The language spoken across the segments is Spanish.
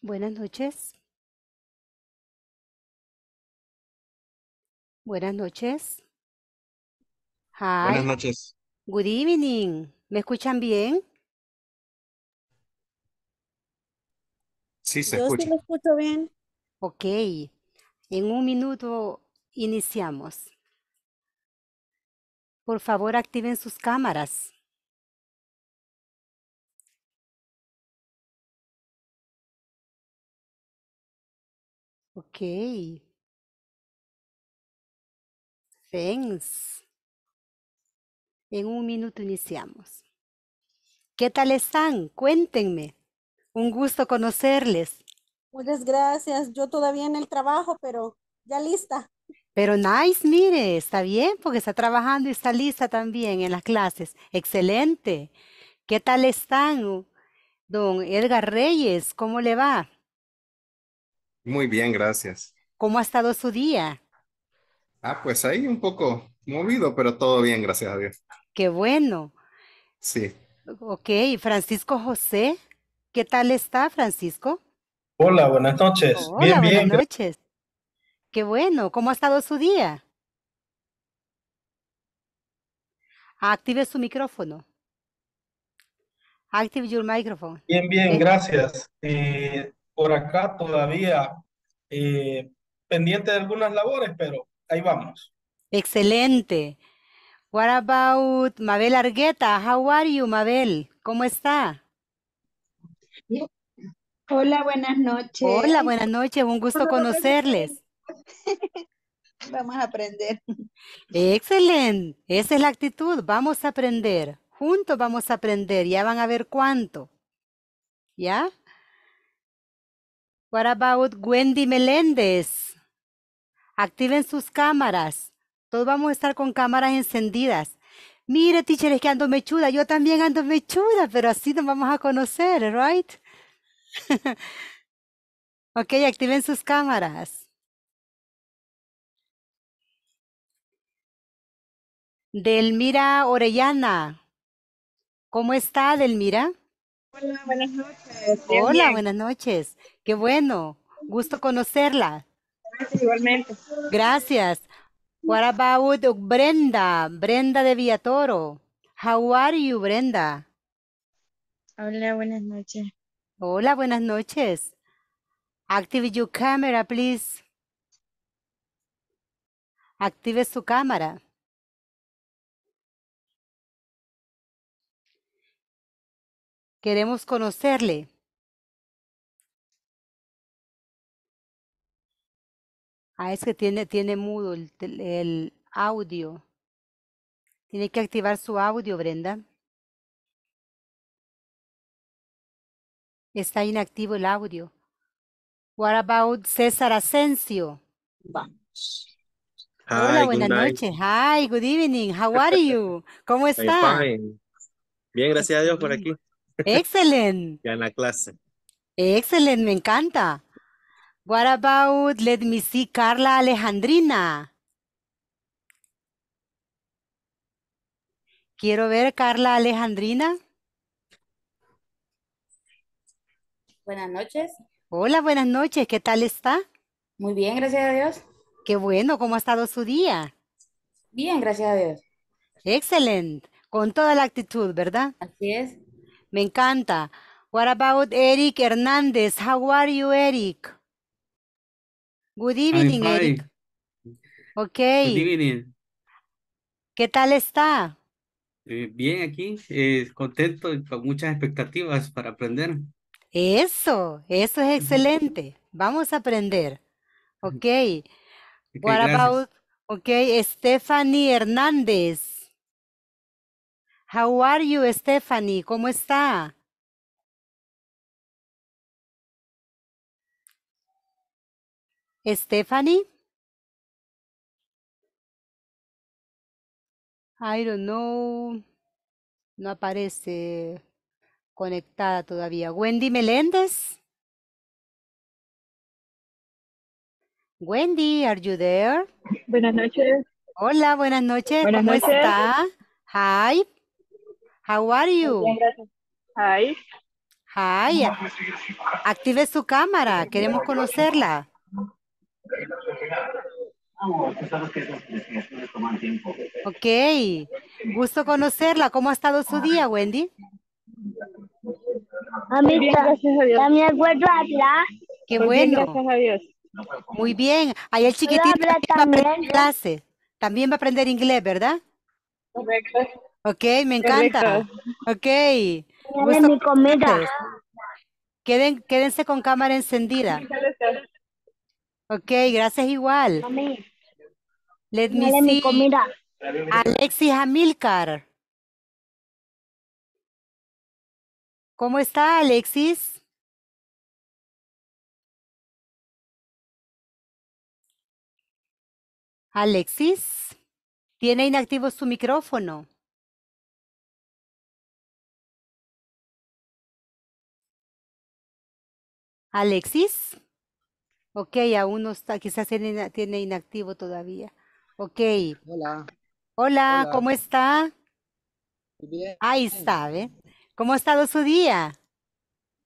Buenas noches. Buenas noches. Buenas noches. Good evening. ¿Me escuchan bien? Sí, se escucha. sí escucho bien. Ok. En un minuto iniciamos. Por favor, activen sus cámaras. Ok. Thanks. En un minuto iniciamos. ¿Qué tal están? Cuéntenme. Un gusto conocerles. Muchas gracias. Yo todavía en el trabajo, pero ya lista. Pero nice, mire, está bien porque está trabajando y está lista también en las clases. Excelente. ¿Qué tal están? Don Edgar Reyes, ¿cómo le va? Muy bien, gracias. ¿Cómo ha estado su día? Ah, pues ahí un poco movido, pero todo bien, gracias a Dios. Qué bueno. Sí. Ok, Francisco José, ¿qué tal está, Francisco? Hola, buenas noches. Hola, bien, buenas noches. Qué bueno, ¿cómo ha estado su día? Ah, active su micrófono. Active your microphone. Bien, bien, eh, gracias. Eh, por acá todavía eh, pendiente de algunas labores, pero ahí vamos. Excelente. What about Mabel Argueta? How are you, Mabel? ¿Cómo está? Hola, buenas noches. Hola, buenas noches. Un gusto conocerles. Vamos a aprender. Excelente. Esa es la actitud. Vamos a aprender. Juntos vamos a aprender. Ya van a ver cuánto. ¿Ya? What about Wendy Meléndez? Activen sus cámaras. Todos vamos a estar con cámaras encendidas. Mire, teacher, es que ando mechuda. Yo también ando mechuda, pero así nos vamos a conocer, right? ok, activen sus cámaras. Delmira Orellana. ¿Cómo está, Delmira? Hola, buenas noches. Hola, buenas noches. Qué bueno. Gusto conocerla. Gracias, igualmente. Gracias. What about Brenda? Brenda de Villatoro. How are you, Brenda? Hola, buenas noches. Hola, buenas noches. Active your camera, please. Active su cámara. Queremos conocerle. Ah, es que tiene, tiene mudo el, audio. Tiene que activar su audio, Brenda. Está inactivo el audio. What about César Asensio? Hola, buenas noches. Hi, good evening. How are you? ¿Cómo estás? Bien, gracias a Dios por aquí. Excelente. ya en la clase. Excelente, me encanta. What about, let me see, Carla Alejandrina? Quiero ver, Carla Alejandrina. Buenas noches. Hola, buenas noches. ¿Qué tal está? Muy bien, gracias a Dios. Qué bueno, ¿cómo ha estado su día? Bien, gracias a Dios. Excelente. Con toda la actitud, ¿verdad? Así es. Me encanta. What about Eric Hernández? How are you, Eric? Good evening, Good ¿Qué tal está? Eh, bien aquí, eh, contento y con muchas expectativas para aprender. Eso, eso es excelente. Vamos a aprender. Ok. okay What about, ok, Stephanie Hernández. How are you, Stephanie? ¿Cómo está? Stephanie? I don't know. No aparece conectada todavía. Wendy Meléndez? Wendy, are you there? Buenas noches. Hola, buenas noches. ¿Cómo está? Hi. How are you? Hi. Hi. Active su cámara. Queremos conocerla. Vamos, que esas investigaciones toman tiempo. Ok, gusto conocerla. ¿Cómo ha estado su día, Wendy? A mí, pues bien, gracias a Dios. También vuelvo a hablar. Qué Muy bueno. Bien, gracias a Dios. Muy bien. Ahí el chiquitito también, también, va a aprender clase. También va a aprender inglés, ¿verdad? Correcto. Ok, me encanta. Correcto. Ok. Gusto mi comida. Queden, quédense con cámara encendida. Gracias Okay, gracias igual. Let me see. Alexis Hamilcar. ¿Cómo está Alexis? Alexis, tiene inactivo su micrófono. Alexis. Ok, aún no está, quizás tiene, inactivo todavía. Ok. Hola. Hola, ¿cómo está? Muy bien. Ahí está, ¿eh? ¿Cómo ha estado su día?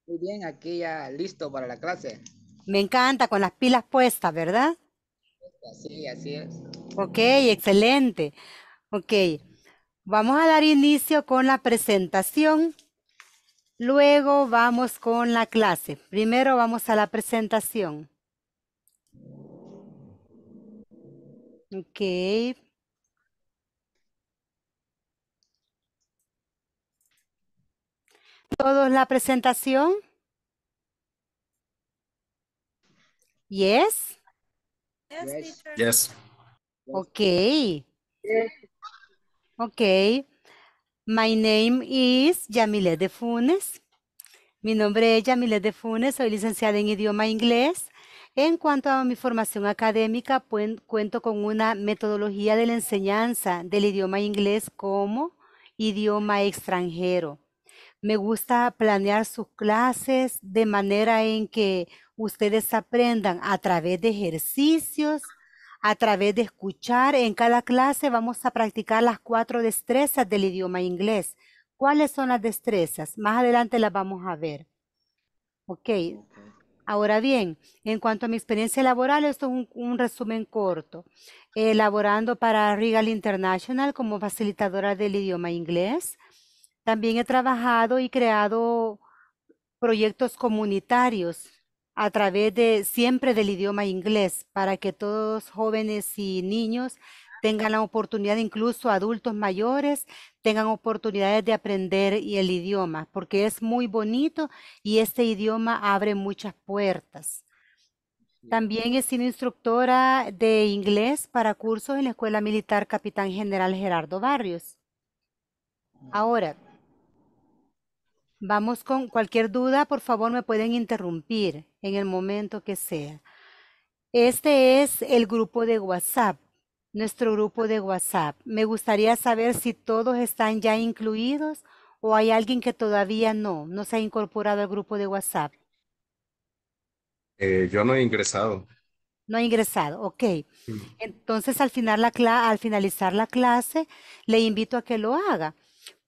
Muy bien, aquí ya listo para la clase. Me encanta, con las pilas puestas, ¿verdad? Sí, así es. Ok, excelente. Ok, vamos a dar inicio con la presentación. Luego vamos con la clase. Primero vamos a la presentación. Okay. ¿Todos la presentación? Yes. Yes. Okay. Ok. My name is Yamilet de Funes. Mi nombre es Yamilet de Funes, soy licenciada en idioma inglés. En cuanto a mi formación académica, cuento con una metodología de la enseñanza del idioma inglés como idioma extranjero. Me gusta planear sus clases de manera en que ustedes aprendan a través de ejercicios, a través de escuchar. En cada clase vamos a practicar las cuatro destrezas del idioma inglés. ¿Cuáles son las destrezas? Más adelante las vamos a ver. Ok. Ahora bien, en cuanto a mi experiencia laboral, esto es un, resumen corto. Elaborando para Regal International como facilitadora del idioma inglés. También he trabajado y creado proyectos comunitarios a través de siempre del idioma inglés para que todos jóvenes y niños tengan la oportunidad, incluso adultos mayores, tengan oportunidades de aprender el idioma, porque es muy bonito y este idioma abre muchas puertas. También he sido instructora de inglés para cursos en la Escuela Militar Capitán General Gerardo Barrios. Ahora, vamos con cualquier duda, por favor me pueden interrumpir en el momento que sea. Este es el grupo de WhatsApp nuestro grupo de WhatsApp. Me gustaría saber si todos están ya incluidos o hay alguien que todavía no, no se ha incorporado al grupo de WhatsApp. Eh, yo no he ingresado. No ha ingresado, ok. Entonces al, final la al finalizar la clase le invito a que lo haga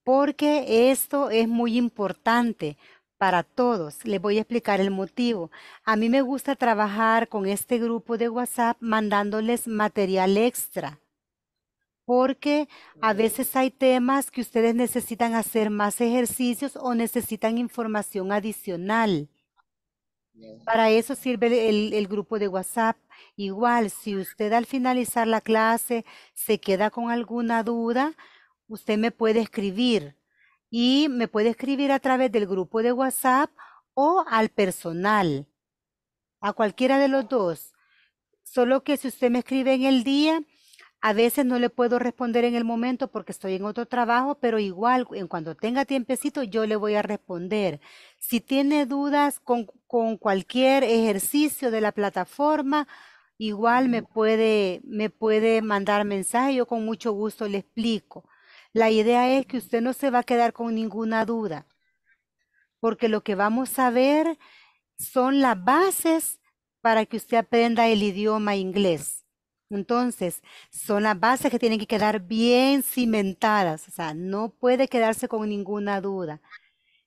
porque esto es muy importante para todos. Les voy a explicar el motivo. A mí me gusta trabajar con este grupo de WhatsApp mandándoles material extra porque a veces hay temas que ustedes necesitan hacer más ejercicios o necesitan información adicional. Para eso sirve el, el, grupo de WhatsApp. Igual, si usted al finalizar la clase se queda con alguna duda, usted me puede escribir y me puede escribir a través del grupo de WhatsApp o al personal, a cualquiera de los dos. Solo que si usted me escribe en el día, a veces no le puedo responder en el momento porque estoy en otro trabajo, pero igual en cuando tenga tiempecito yo le voy a responder. Si tiene dudas con, con cualquier ejercicio de la plataforma, igual me puede, me puede mandar mensaje, yo con mucho gusto le explico. La idea es que usted no se va a quedar con ninguna duda, porque lo que vamos a ver son las bases para que usted aprenda el idioma inglés. Entonces, son las bases que tienen que quedar bien cimentadas, o sea, no puede quedarse con ninguna duda.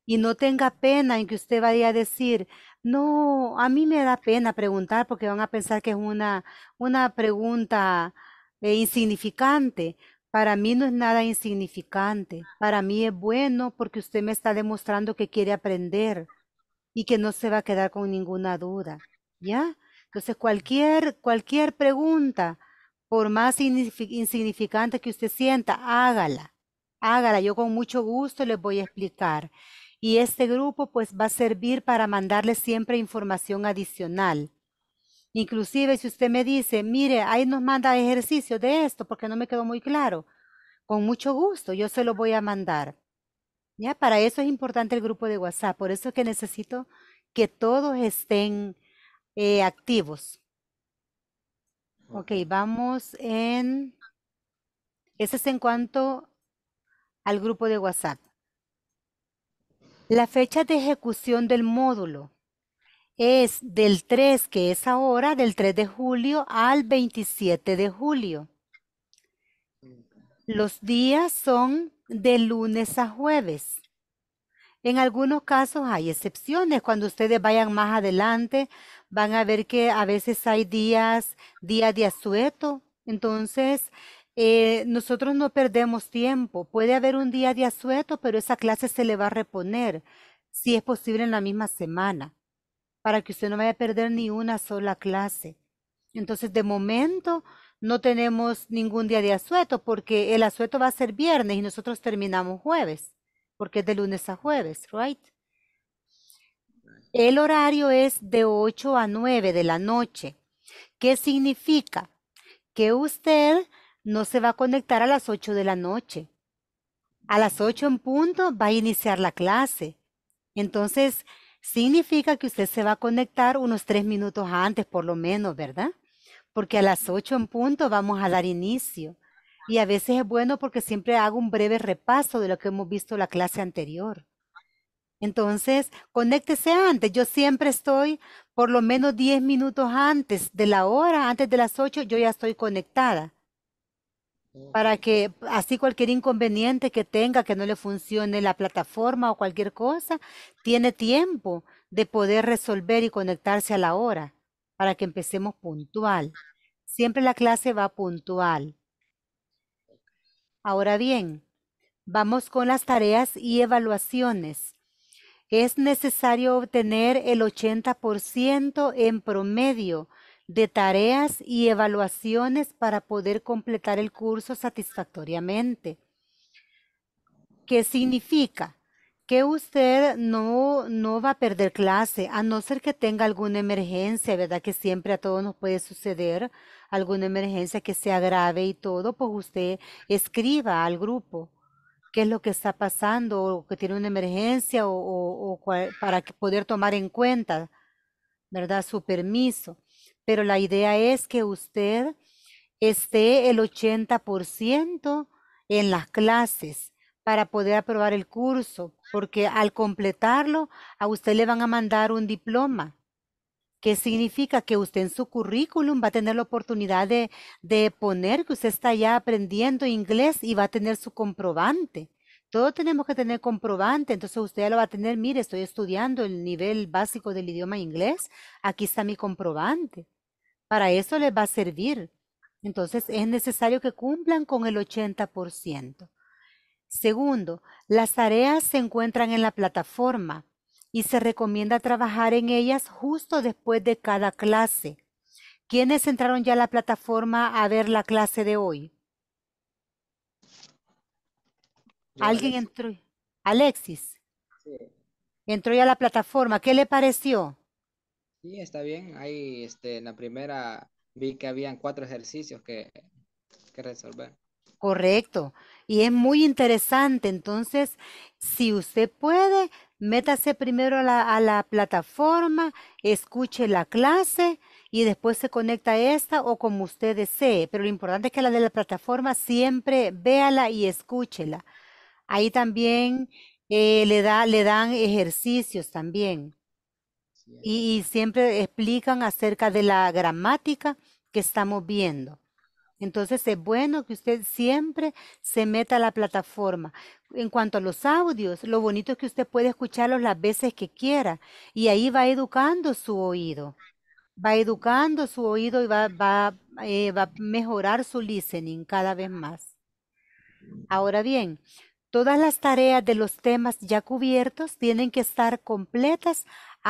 Y no tenga pena en que usted vaya a decir, no, a mí me da pena preguntar porque van a pensar que es una, una pregunta eh, insignificante. Para mí no es nada insignificante. Para mí es bueno porque usted me está demostrando que quiere aprender y que no se va a quedar con ninguna duda. ¿Ya? Entonces, cualquier, cualquier pregunta, por más insignificante que usted sienta, hágala. Hágala. Yo con mucho gusto les voy a explicar. Y este grupo pues va a servir para mandarle siempre información adicional. Inclusive si usted me dice, mire, ahí nos manda ejercicio de esto porque no me quedó muy claro, con mucho gusto yo se lo voy a mandar. Ya, para eso es importante el grupo de WhatsApp, por eso es que necesito que todos estén eh, activos. Ok, vamos en... Ese es en cuanto al grupo de WhatsApp. La fecha de ejecución del módulo es del 3, que es ahora, del 3 de julio al 27 de julio. Los días son de lunes a jueves. En algunos casos hay excepciones. Cuando ustedes vayan más adelante, van a ver que a veces hay días, día de asueto. Entonces, eh, nosotros no perdemos tiempo. Puede haber un día de asueto, pero esa clase se le va a reponer, si es posible en la misma semana para que usted no vaya a perder ni una sola clase. Entonces, de momento, no tenemos ningún día de asueto porque el asueto va a ser viernes y nosotros terminamos jueves, porque es de lunes a jueves, right? El horario es de 8 a 9 de la noche. ¿Qué significa? Que usted no se va a conectar a las 8 de la noche. A las 8 en punto va a iniciar la clase. Entonces, significa que usted se va a conectar unos tres minutos antes por lo menos, ¿verdad? Porque a las ocho en punto vamos a dar inicio. Y a veces es bueno porque siempre hago un breve repaso de lo que hemos visto en la clase anterior. Entonces, conéctese antes. Yo siempre estoy por lo menos 10 minutos antes de la hora, antes de las 8, yo ya estoy conectada para que así cualquier inconveniente que tenga, que no le funcione la plataforma o cualquier cosa, tiene tiempo de poder resolver y conectarse a la hora para que empecemos puntual. Siempre la clase va puntual. Ahora bien, vamos con las tareas y evaluaciones. Es necesario obtener el 80% en promedio de tareas y evaluaciones para poder completar el curso satisfactoriamente. ¿Qué significa? que usted no, va a perder clase, a no ser que tenga alguna emergencia, ¿verdad? Que siempre a todos nos puede suceder alguna emergencia que sea grave y todo, pues usted escriba al grupo qué es lo que está pasando o que tiene una emergencia o, para poder tomar en cuenta, ¿verdad? Su permiso pero la idea es que usted esté el 80% en las clases para poder aprobar el curso, porque al completarlo a usted le van a mandar un diploma, que significa que usted en su currículum va a tener la oportunidad de, de poner que usted está ya aprendiendo inglés y va a tener su comprobante. Todo tenemos que tener comprobante, entonces usted ya lo va a tener, mire, estoy estudiando el nivel básico del idioma inglés, aquí está mi comprobante. Para eso les va a servir. Entonces es necesario que cumplan con el 80%. Segundo, las tareas se encuentran en la plataforma y se recomienda trabajar en ellas justo después de cada clase. ¿Quiénes entraron ya a la plataforma a ver la clase de hoy? ¿Alguien entró? Alexis. Entró ya a la plataforma. ¿Qué le pareció? Sí, está bien. Ahí este, en la primera vi que habían cuatro ejercicios que, que resolver. Correcto. Y es muy interesante. Entonces, si usted puede, métase primero a la, plataforma, escuche la clase y después se conecta a esta o como usted desee. Pero lo importante es que la de la plataforma siempre véala y escúchela. Ahí también eh, le, le dan ejercicios también y siempre explican acerca de la gramática que estamos viendo. Entonces es bueno que usted siempre se meta a la plataforma. En cuanto a los audios, lo bonito es que usted puede escucharlos las veces que quiera y ahí va educando su oído. Va educando su oído y va, va, eh, va a mejorar su listening cada vez más. Ahora bien, todas las tareas de los temas ya cubiertos tienen que estar completas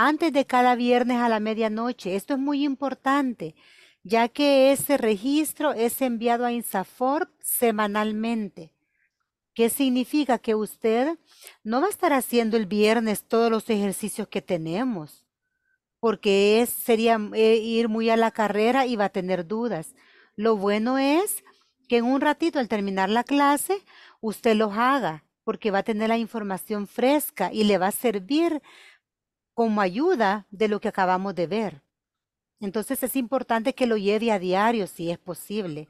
antes de cada viernes a la medianoche. Esto es muy importante, ya que ese registro es enviado a INSAFOR semanalmente. ¿Qué significa? Que usted no va a estar haciendo el viernes todos los ejercicios que tenemos, porque es, sería eh, ir muy a la carrera y va a tener dudas. Lo bueno es que en un ratito al terminar la clase usted los haga, porque va a tener la información fresca y le va a servir como ayuda de lo que acabamos de ver. Entonces es importante que lo lleve a diario si es posible.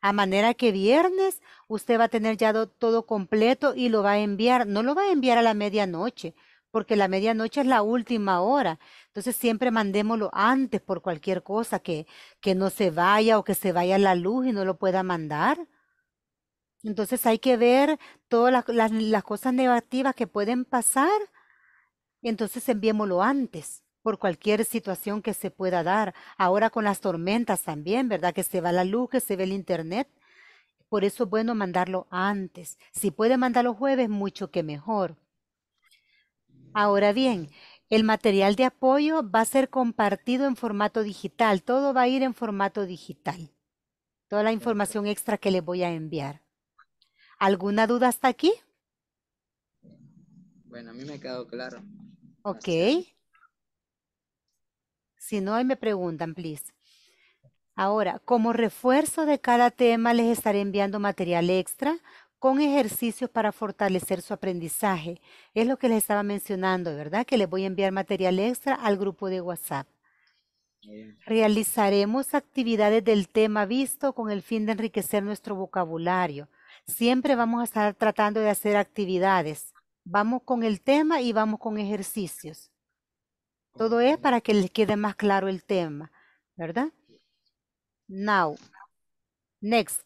A manera que viernes usted va a tener ya todo completo y lo va a enviar. No lo va a enviar a la medianoche, porque la medianoche es la última hora. Entonces siempre mandémoslo antes por cualquier cosa, que, que no se vaya o que se vaya la luz y no lo pueda mandar. Entonces hay que ver todas las cosas negativas que pueden pasar entonces enviémoslo antes por cualquier situación que se pueda dar. Ahora con las tormentas también, ¿verdad? Que se va la luz, que se ve el internet. Por eso es bueno mandarlo antes. Si puede mandarlo jueves, mucho que mejor. Ahora bien, el material de apoyo va a ser compartido en formato digital. Todo va a ir en formato digital. Toda la información extra que le voy a enviar. ¿Alguna duda hasta aquí? Bueno, a mí me quedado claro. Ok. Si no, ahí me preguntan, please. Ahora, como refuerzo de cada tema, les estaré enviando material extra con ejercicios para fortalecer su aprendizaje. Es lo que les estaba mencionando, ¿verdad? Que les voy a enviar material extra al grupo de WhatsApp. Realizaremos actividades del tema visto con el fin de enriquecer nuestro vocabulario. Siempre vamos a estar tratando de hacer actividades Vamos con el tema y vamos con ejercicios. Todo es para que les quede más claro el tema, ¿verdad? Now, next,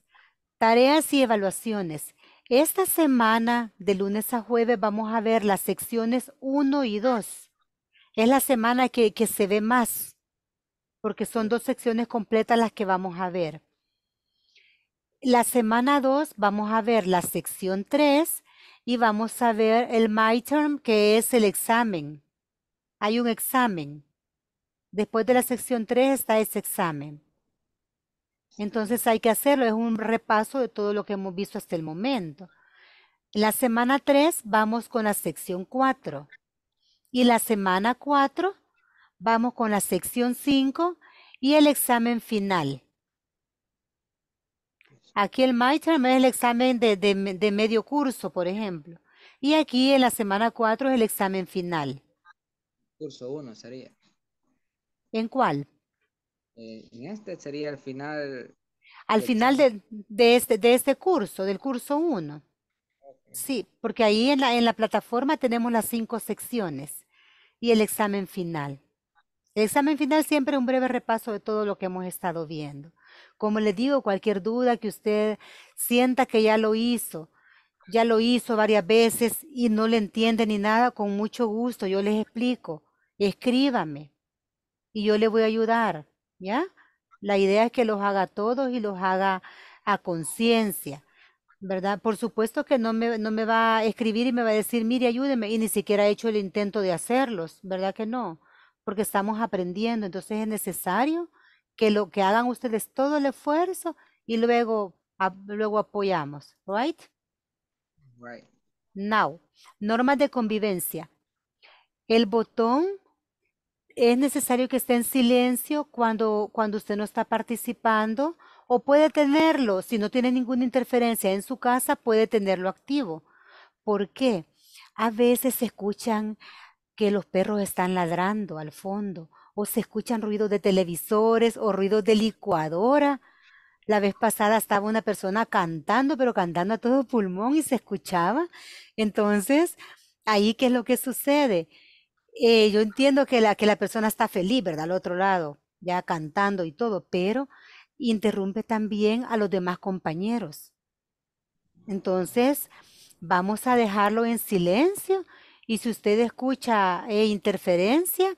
tareas y evaluaciones. Esta semana, de lunes a jueves, vamos a ver las secciones 1 y 2. Es la semana que, que se ve más, porque son dos secciones completas las que vamos a ver. La semana 2 vamos a ver la sección 3 y vamos a ver el midterm, que es el examen. Hay un examen. Después de la sección 3 está ese examen. Entonces hay que hacerlo, es un repaso de todo lo que hemos visto hasta el momento. La semana 3 vamos con la sección 4 y la semana 4 vamos con la sección 5 y el examen final. Aquí el midterm es el examen de, medio curso, por ejemplo. Y aquí en la semana 4 es el examen final. Curso 1 sería. ¿En cuál? Eh, en este sería el final. Al final de, este, de este curso, del curso 1. Sí, porque ahí en la, en la plataforma tenemos las cinco secciones y el examen final. El examen final siempre es un breve repaso de todo lo que hemos estado viendo. Como le digo, cualquier duda que usted sienta que ya lo hizo, ya lo hizo varias veces y no le entiende ni nada, con mucho gusto yo les explico. Escríbame y yo le voy a ayudar, ¿ya? La idea es que los haga todos y los haga a conciencia, ¿verdad? Por supuesto que no me, no me va a escribir y me va a decir, mire, ayúdeme, y ni siquiera ha hecho el intento de hacerlos, ¿verdad que no? Porque estamos aprendiendo, entonces es necesario que lo que hagan ustedes todo el esfuerzo y luego, luego apoyamos, right? Right. Now, normas de convivencia. El botón es necesario que esté en silencio cuando, cuando usted no está participando o puede tenerlo, si no tiene ninguna interferencia en su casa, puede tenerlo activo. ¿Por qué? A veces se escuchan que los perros están ladrando al fondo o se escuchan ruidos de televisores o ruidos de licuadora. La vez pasada estaba una persona cantando, pero cantando a todo pulmón y se escuchaba. Entonces, ahí qué es lo que sucede. Eh, yo entiendo que la, que la persona está feliz, ¿verdad? Al otro lado, ya cantando y todo, pero interrumpe también a los demás compañeros. Entonces, vamos a dejarlo en silencio y si usted escucha eh, interferencia,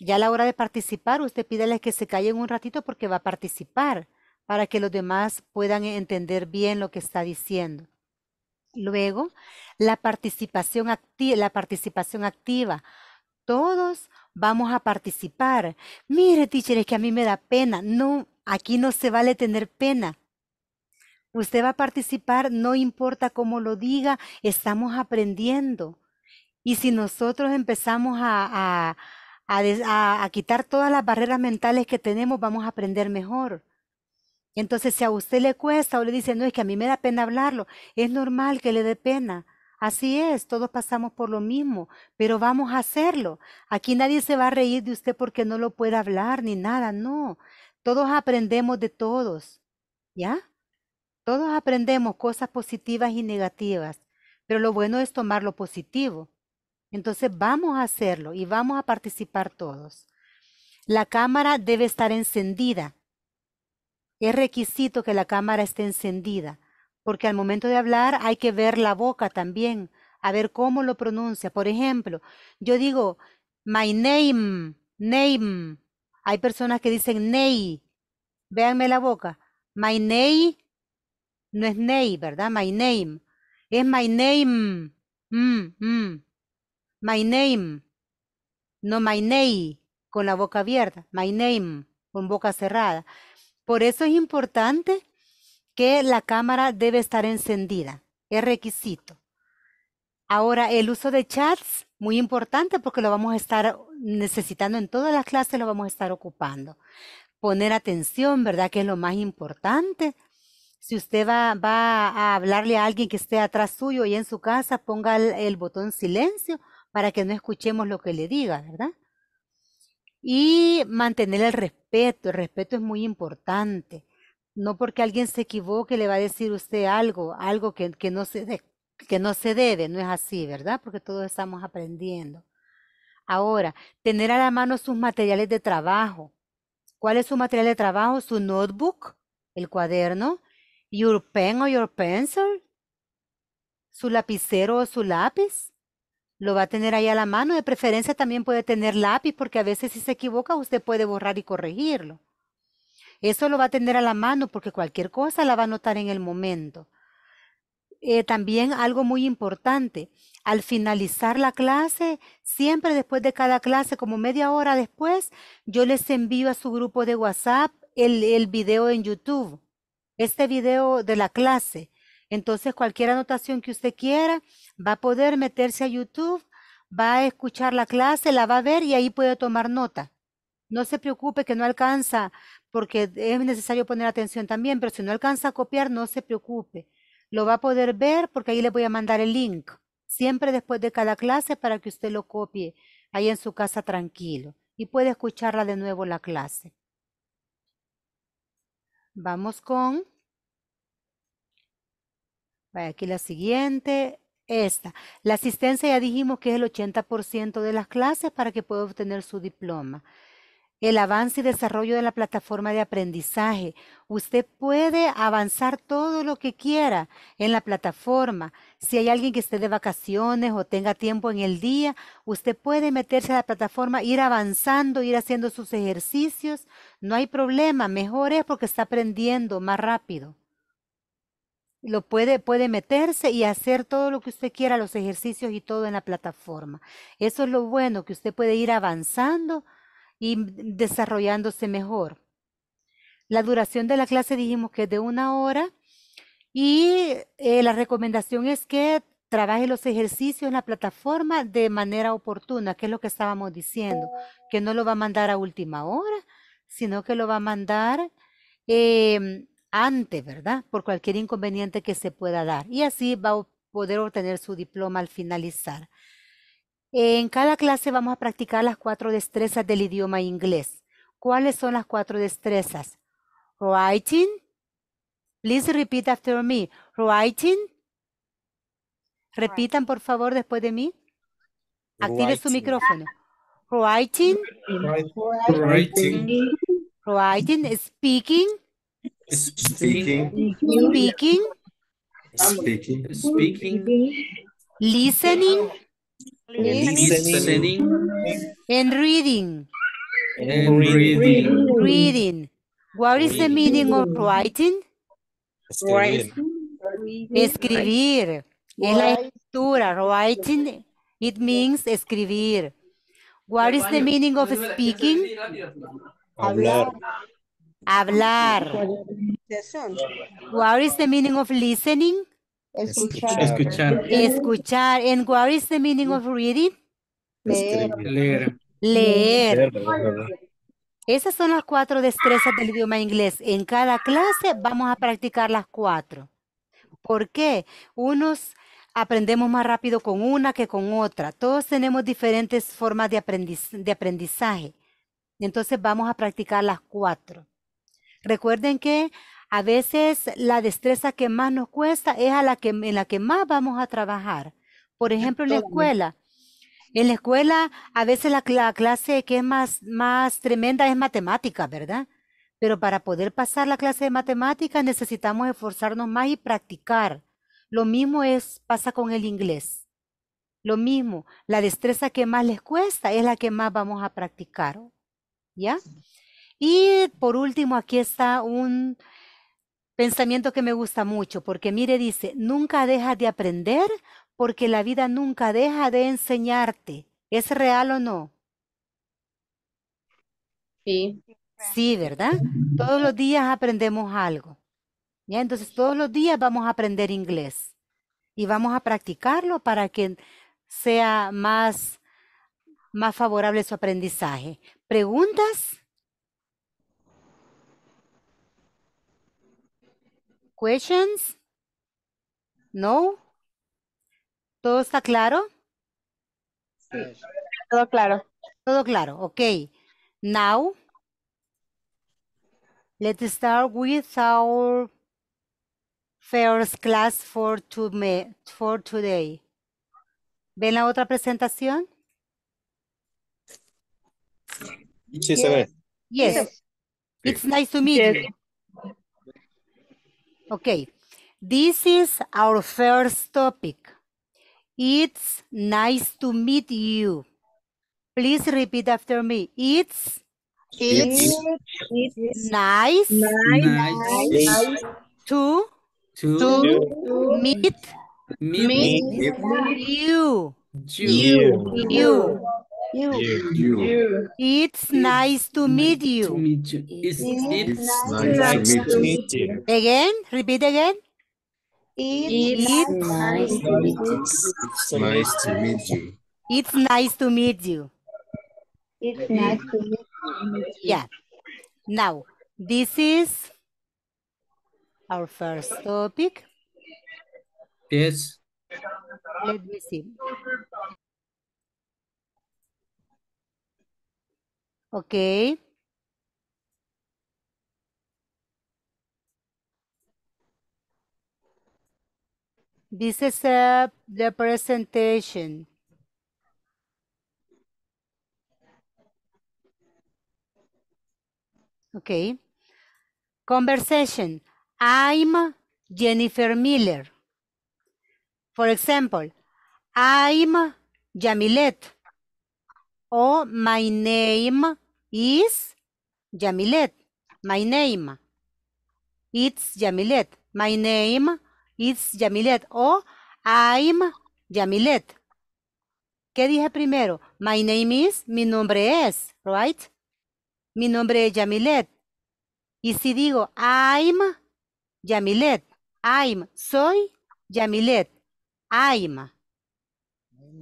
ya a la hora de participar, usted pídale que se callen un ratito porque va a participar para que los demás puedan entender bien lo que está diciendo. Luego, la participación, la participación activa. Todos vamos a participar. Mire, teacher, es que a mí me da pena. No, aquí no se vale tener pena. Usted va a participar, no importa cómo lo diga, estamos aprendiendo. Y si nosotros empezamos a a, quitar todas las barreras mentales que tenemos, vamos a aprender mejor. Entonces, si a usted le cuesta o le dice, no, es que a mí me da pena hablarlo, es normal que le dé pena. Así es, todos pasamos por lo mismo, pero vamos a hacerlo. Aquí nadie se va a reír de usted porque no lo puede hablar ni nada, no. Todos aprendemos de todos, ¿ya? Todos aprendemos cosas positivas y negativas, pero lo bueno es tomar lo positivo. Entonces vamos a hacerlo y vamos a participar todos. La cámara debe estar encendida. Es requisito que la cámara esté encendida, porque al momento de hablar hay que ver la boca también, a ver cómo lo pronuncia. Por ejemplo, yo digo, my name, name. Hay personas que dicen ney. Véanme la boca. My name no es ney, ¿verdad? My name. Es my name. Mm, mm. My name. No my name con la boca abierta. My name con boca cerrada. Por eso es importante que la cámara debe estar encendida. Es requisito. Ahora, el uso de chats, muy importante porque lo vamos a estar necesitando en todas las clases, lo vamos a estar ocupando. Poner atención, ¿verdad? Que es lo más importante. Si usted va, a hablarle a alguien que esté atrás suyo y en su casa, ponga el botón silencio para que no escuchemos lo que le diga, ¿verdad? Y mantener el respeto, el respeto es muy importante. No porque alguien se equivoque le va a decir usted algo, algo que, no, se que no se debe, no es así, ¿verdad? Porque todos estamos aprendiendo. Ahora, tener a la mano sus materiales de trabajo. ¿Cuál es su material de trabajo? Su notebook, el cuaderno, your pen o your pencil, su lapicero o su lápiz, lo va a tener ahí a la mano. De preferencia también puede tener lápiz porque a veces si se equivoca usted puede borrar y corregirlo. Eso lo va a tener a la mano porque cualquier cosa la va a notar en el momento. Eh, también algo muy importante, al finalizar la clase, siempre después de cada clase, como media hora después, yo les envío a su grupo de WhatsApp el, el video en YouTube, este video de la clase entonces, cualquier anotación que usted quiera, va a poder meterse a YouTube, va a escuchar la clase, la va a ver y ahí puede tomar nota. No se preocupe que no alcanza, porque es necesario poner atención también, pero si no alcanza a copiar, no se preocupe. Lo va a poder ver porque ahí le voy a mandar el link, siempre después de cada clase para que usted lo copie ahí en su casa tranquilo y puede escucharla de nuevo la clase. Vamos con aquí la siguiente, esta. La asistencia ya dijimos que es el 80% de las clases para que pueda obtener su diploma. El avance y desarrollo de la plataforma de aprendizaje. Usted puede avanzar todo lo que quiera en la plataforma. Si hay alguien que esté de vacaciones o tenga tiempo en el día, usted puede meterse a la plataforma, ir avanzando, ir haciendo sus ejercicios. No hay problema, mejor es porque está aprendiendo más rápido. Lo puede, puede meterse y hacer todo lo que usted quiera, los ejercicios y todo en la plataforma. Eso es lo bueno, que usted puede ir avanzando y desarrollándose mejor. La duración de la clase dijimos que es de una hora y eh, la recomendación es que trabaje los ejercicios en la plataforma de manera oportuna, que es lo que estábamos diciendo, que no lo va a mandar a última hora, sino que lo va a mandar em, ante, ¿verdad? Por cualquier inconveniente que se pueda dar. Y así va a poder obtener su diploma al finalizar. En cada clase vamos a practicar las cuatro destrezas del idioma inglés. ¿Cuáles son las cuatro destrezas? Writing. Please repeat after me. Writing. Repitan, por favor, después de mí. Active su micrófono. Writing. Writing. Writing. Speaking. Speaking. Speaking. Speaking. Speaking. Listening. Listening. And reading. And reading. Reading. What is the meaning of writing? Escribir. Escribir. Es la escritura. Writing, it means escribir. What is the meaning of speaking? Hablar. Hablar. What es the meaning of listening? Escuchar. Escuchar. Escuchar. And what is the meaning of reading? Leer. Leer. Esas son las cuatro destrezas del idioma inglés. En cada clase vamos a practicar las cuatro. ¿Por qué? Unos aprendemos más rápido con una que con otra. Todos tenemos diferentes formas de aprendizaje. Entonces vamos a practicar las cuatro. Recuerden que a veces la destreza que más nos cuesta es a la que, en la que más vamos a trabajar. Por ejemplo, en la escuela. En la escuela, a veces la, clase que es más, más tremenda es matemática, ¿verdad? Pero para poder pasar la clase de matemática necesitamos esforzarnos más y practicar. Lo mismo es, pasa con el inglés. Lo mismo, la destreza que más les cuesta es la que más vamos a practicar. ¿Ya? Y por último, aquí está un pensamiento que me gusta mucho, porque mire, dice, nunca dejas de aprender porque la vida nunca deja de enseñarte. ¿Es real o no? Sí. Sí, ¿verdad? Todos los días aprendemos algo. ¿ya? Entonces todos los días vamos a aprender inglés y vamos a practicarlo para que sea más, más favorable su aprendizaje. ¿Preguntas? Questions? No? ¿Todo está claro? Sí. Todo claro. Todo claro, ok. Now, let's start with our first class for, for today. ¿Ven la otra presentación? Sí, yes. It's nice to meet you. Okay, this is our first topic. It's nice to meet you. Please repeat after me. It's it's, it's, it's nice, nice, nice, nice to, to, to meet, meet, meet, meet you. You. you. you. You. You. you. you. It's nice to meet you. To meet you. It's, it's, it's nice, nice to, meet to meet you. Again, repeat again. It's, it's nice, nice to meet you. It's nice to meet you. It's nice to meet you. It's nice to meet you. Yeah. Now, this is our first topic. Yes. Let me see. Okay. This is uh, the presentation. Okay. Conversation. I'm Jennifer Miller. For example, I'm Jamilet. o my name is Yamilet. My name. It's Yamilet. My name is Yamilet. O I'm Yamilet. ¿Qué dije primero? My name is, mi nombre es, right? Mi nombre es Yamilet. Y si digo I'm Yamilet, I'm, soy Yamilet, I'm.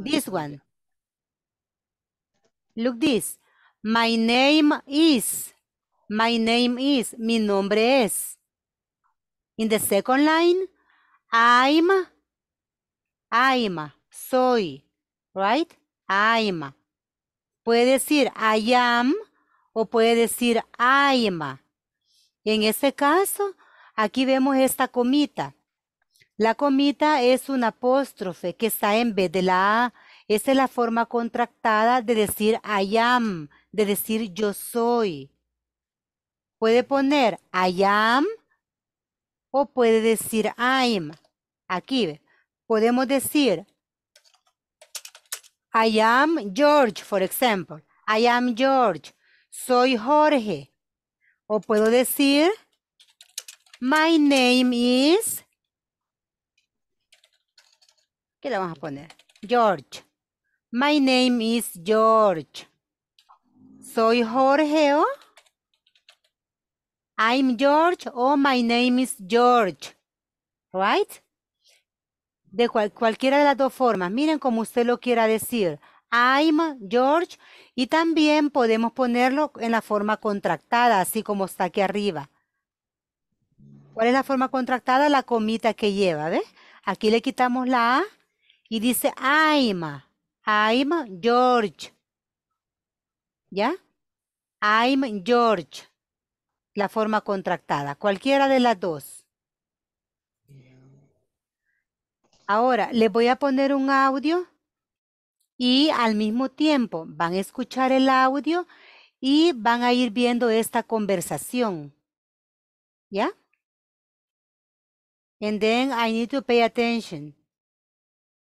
This one. Look this. My name is. My name is. Mi nombre es. In the second line, I'm. I'm. Soy. Right? I'm. Puede decir I am o puede decir I'm. En este caso, aquí vemos esta comita. La comita es un apóstrofe que está en vez de la A esa es la forma contractada de decir I am, de decir yo soy. Puede poner I am o puede decir I'm. Aquí podemos decir I am George, for example. I am George. Soy Jorge. O puedo decir My name is... ¿Qué le vamos a poner? George. My name is George. Soy o I'm George o my name is George. Right? De cualquiera de las dos formas. Miren como usted lo quiera decir. I'm George. Y también podemos ponerlo en la forma contractada, así como está aquí arriba. ¿Cuál es la forma contractada? La comita que lleva, ¿ves? Aquí le quitamos la A y dice I'm. I'm George. ¿Ya? I'm George. La forma contractada. Cualquiera de las dos. Ahora, les voy a poner un audio y al mismo tiempo van a escuchar el audio y van a ir viendo esta conversación. ¿Ya? And then I need to pay attention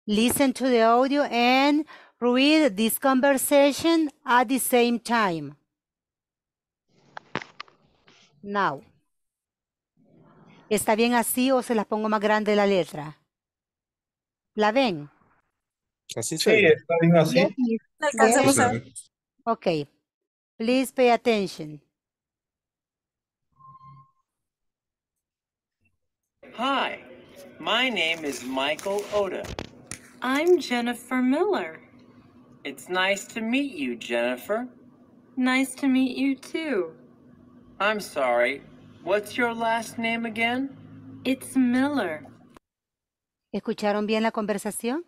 listen to the audio and read this conversation at the same time. Now. ¿Está bien así o se las pongo más grande la letra? ¿La ven? Así sí, está bien así. Ok. Please pay attention. Hi, my name is Michael Oda. I'm Jennifer Miller. It's nice to meet you, Jennifer. Nice to meet you, too. I'm sorry. What's your last name again? It's Miller. ¿Escucharon bien la conversación?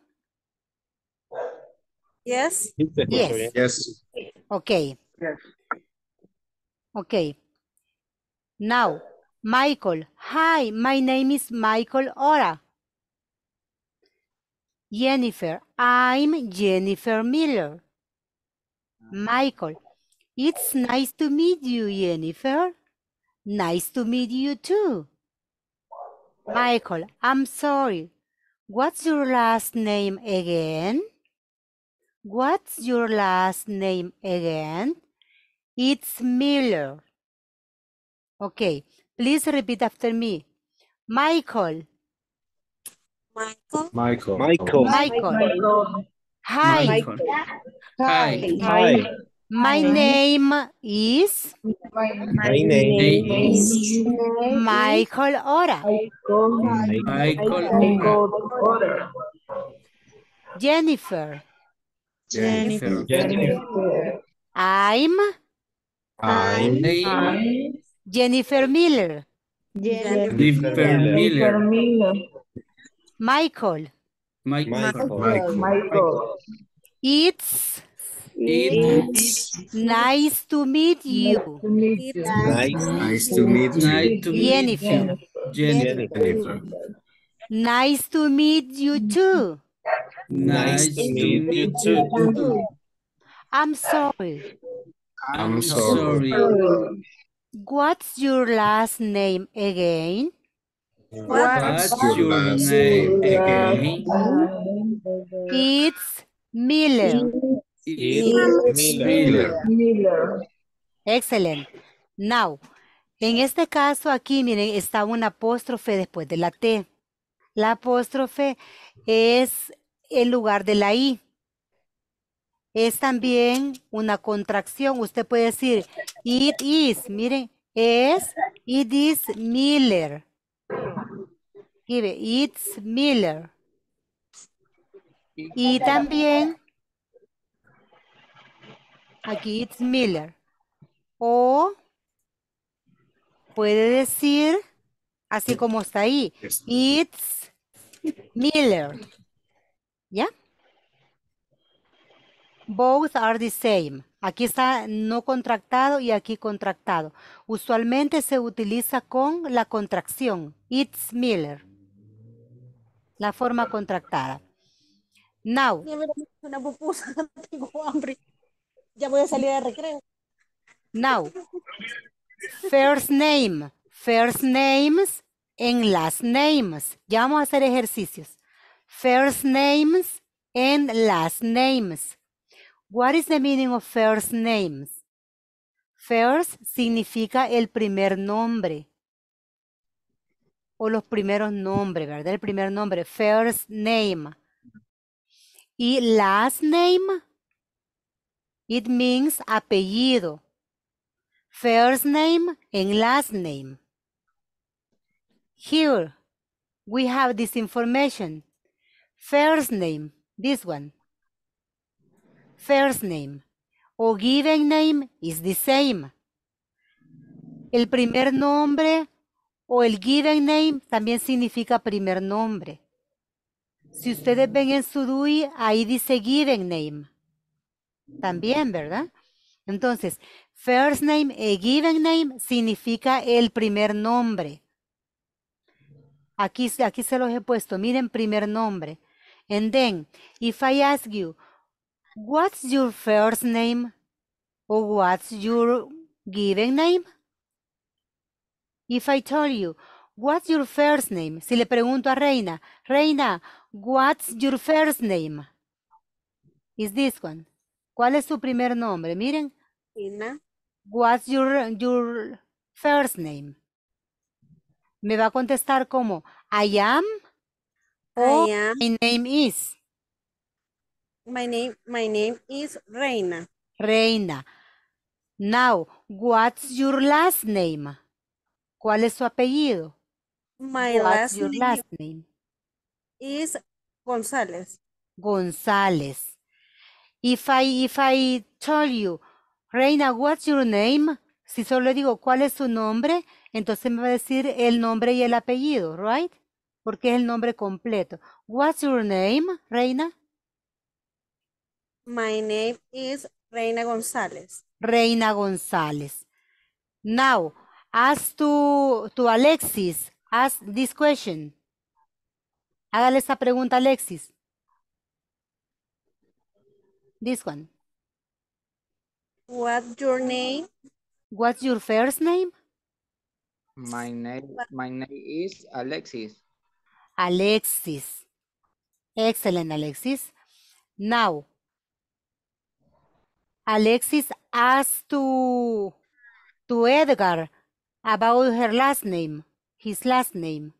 Yes. Yes. Yes. Okay. Yes. Okay. Now, Michael. Hi, my name is Michael Ora. Jennifer, I'm Jennifer Miller. Ah. Michael, it's nice to meet you, Jennifer. Nice to meet you too. Michael, I'm sorry. What's your last name again? What's your last name again? It's Miller. Okay, please repeat after me. Michael, Michael. Michael. Michael. Michael. Hi. Michael. Hi. Hi. My name is. My name is Michael Ora. Michael Ora. Jennifer. Jennifer. Jennifer. I'm. I'm. Jennifer Miller. Jennifer Miller. Michael. Michael. Michael. Michael. It's, it's, it's nice to meet you. Nice, to meet you. Jennifer. Jennifer. Nice to meet you too. nice to meet you too. I'm sorry. I'm sorry. What's your last name again? What's, your name It's Miller. It's Miller. Miller. Now, en este caso aquí, miren, está un apóstrofe después de la T. La apóstrofe es el lugar de la I. Es también una contracción. Usted puede decir, it is, miren, es, it is Miller. Give It's Miller. Y también aquí it's Miller. O puede decir así como está ahí. It's Miller. ¿Ya? Both are the same. Aquí está no contractado y aquí contractado. Usualmente se utiliza con la contracción. It's Miller la forma contractada. Now. Ya voy salir recreo. Now. First name. First names en last names. Ya vamos a hacer ejercicios. First names and last names. What is the meaning of first names? First significa el primer nombre o los primeros nombres, ¿verdad? El primer nombre, first name. Y last name, it means apellido. First name and last name. Here, we have this information. First name, this one. First name o given name is the same. El primer nombre o el given name también significa primer nombre. Si ustedes ven en su ahí dice given name. También, ¿verdad? Entonces, first name e given name significa el primer nombre. Aquí, aquí se los he puesto. Miren, primer nombre. And then, if I ask you, what's your first name? O what's your given name? If I tell you, what's your first name? Si le pregunto a Reina, Reina, what's your first name? Is this one. ¿Cuál es su primer nombre? Miren. Reina. What's your, your first name? Me va a contestar como, I am. I am. My name is. My name, my name is Reina. Reina. Now, what's your last name? ¿Cuál es su apellido? My last your name last name? Is González. González. If I, if I tell you, Reina, what's your name? Si solo digo cuál es su nombre, entonces me va a decir el nombre y el apellido, right? Porque es el nombre completo. What's your name, Reina? My name is Reina González. Reina González. Now, ask to, to Alexis, ask this question. Hágale esta pregunta a Alexis. This one. What's your name? What's your first name? My name, my name is Alexis. Alexis. Excellent, Alexis. Now, Alexis ask to, to Edgar, About her last name. His last name.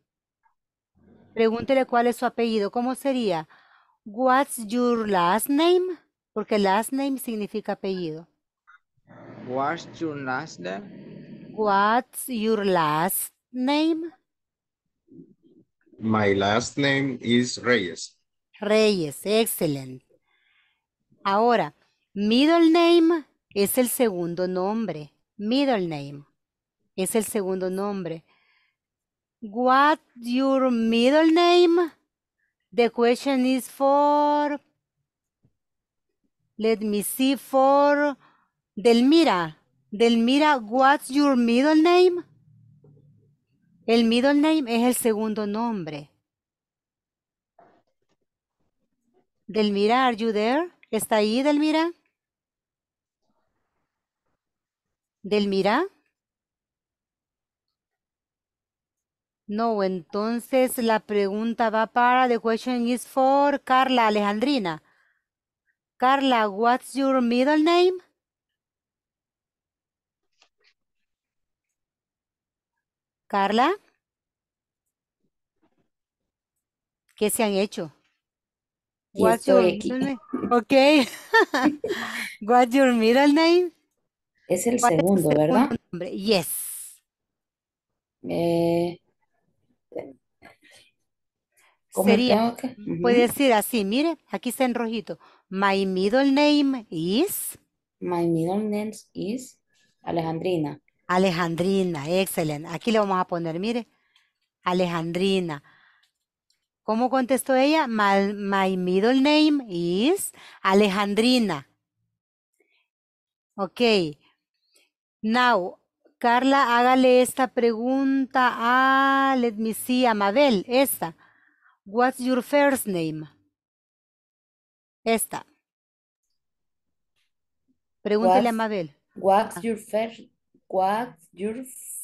Pregúntele cuál es su apellido. ¿Cómo sería? What's your last name? Porque last name significa apellido. What's your last name? What's your last name? My last name is Reyes. Reyes, excelente. Ahora, middle name es el segundo nombre. Middle name es el segundo nombre. What's your middle name? The question is for, let me see, for Delmira. Delmira, what's your middle name? El middle name es el segundo nombre. Delmira, are you there? ¿Está ahí, Delmira? ¿Delmira? No, entonces la pregunta va para, the question is for Carla Alejandrina. Carla, what's your middle name? Carla. ¿Qué se han hecho? What's your middle name? Ok. what's your middle name? Es el segundo, ¿verdad? Yes. Eh, Sería, puede decir así, mire, aquí está en rojito. My middle name is. My middle name is Alejandrina. Alejandrina, excelente. Aquí le vamos a poner, mire, Alejandrina. ¿Cómo contestó ella? My, my middle name is Alejandrina. Ok. Now, Carla, hágale esta pregunta a, let me see, a Mabel, esta. What's your first name? Esta. Pregúntale a Mabel. What's your first What's your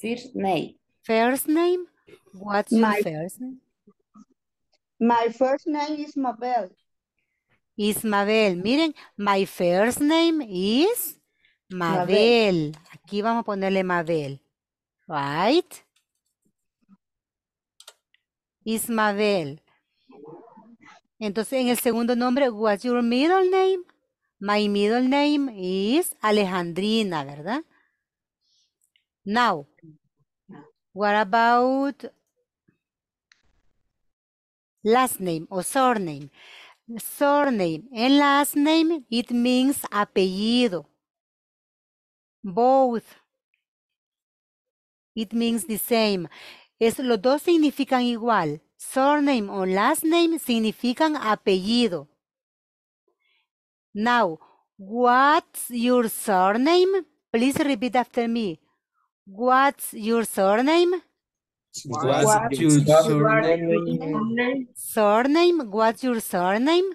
first name? First name? What's my, first name? My first name is Mabel. Is Mabel. Miren, my first name is Mabel. Aquí vamos a ponerle Mabel. Right? Is Mabel. Entonces, en el segundo nombre, what's your middle name? My middle name is Alejandrina, ¿verdad? Now, what about last name o surname? Surname and last name, it means apellido. Both. It means the same es los dos significan igual. Surname o last name significan apellido. Now, what's your surname? Please repeat after me. What's your surname? What's, surname? Surname, what's your surname?